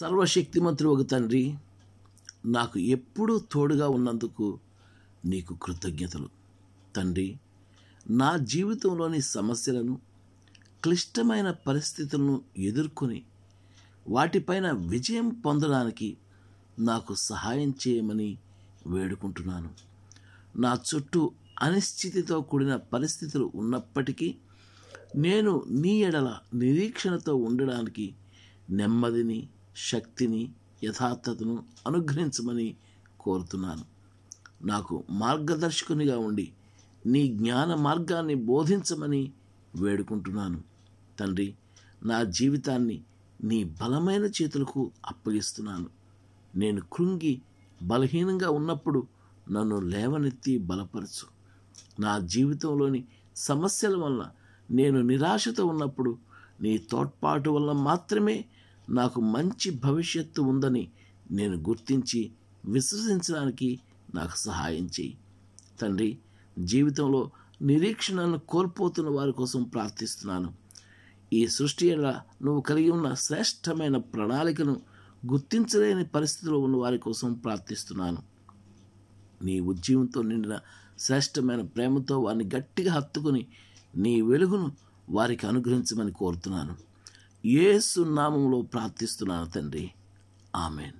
సర్వశక్తిమంతుడు ఒక తండ్రి నాకు ఎప్పుడూ తోడుగా ఉన్నందుకు నీకు కృతజ్ఞతలు తండ్రి నా జీవితంలోని సమస్యలను క్లిష్టమైన పరిస్థితులను ఎదుర్కొని వాటిపైన విజయం పొందడానికి నాకు సహాయం చేయమని వేడుకుంటున్నాను నా చుట్టూ అనిశ్చితితో కూడిన పరిస్థితులు ఉన్నప్పటికీ నేను నీ ఎడల నిరీక్షణతో ఉండడానికి నెమ్మదిని శక్తిని యథార్థతను అనుగ్రహించమని కోరుతున్నాను నాకు మార్గదర్శకునిగా ఉండి నీ జ్ఞాన మార్గాన్ని బోధించమని వేడుకుంటున్నాను తండ్రి నా జీవితాన్ని నీ బలమైన చేతులకు అప్పగిస్తున్నాను నేను కృంగి బలహీనంగా ఉన్నప్పుడు నన్ను లేవనెత్తి బలపరచు నా జీవితంలోని సమస్యల వల్ల నేను నిరాశతో ఉన్నప్పుడు నీ తోడ్పాటు వల్ల మాత్రమే నాకు మంచి భవిష్యత్తు ఉందని నేను గుర్తించి విశ్వసించడానికి నాకు సహాయం చేయి తండ్రి జీవితంలో నిరీక్షణను కోల్పోతున్న వారి కోసం ప్రార్థిస్తున్నాను ఈ సృష్టి నువ్వు కలిగి ఉన్న శ్రేష్టమైన ప్రణాళికను గుర్తించలేని పరిస్థితిలో ఉన్న వారి కోసం ప్రార్థిస్తున్నాను నీ ఉద్యమంతో నిండిన శ్రేష్టమైన ప్రేమతో వారిని గట్టిగా హత్తుకుని నీ వెలుగును వారికి అనుగ్రహించమని కోరుతున్నాను ఏసు నామంలో ప్రార్థిస్తున్నాను తండ్రి ఆమెన్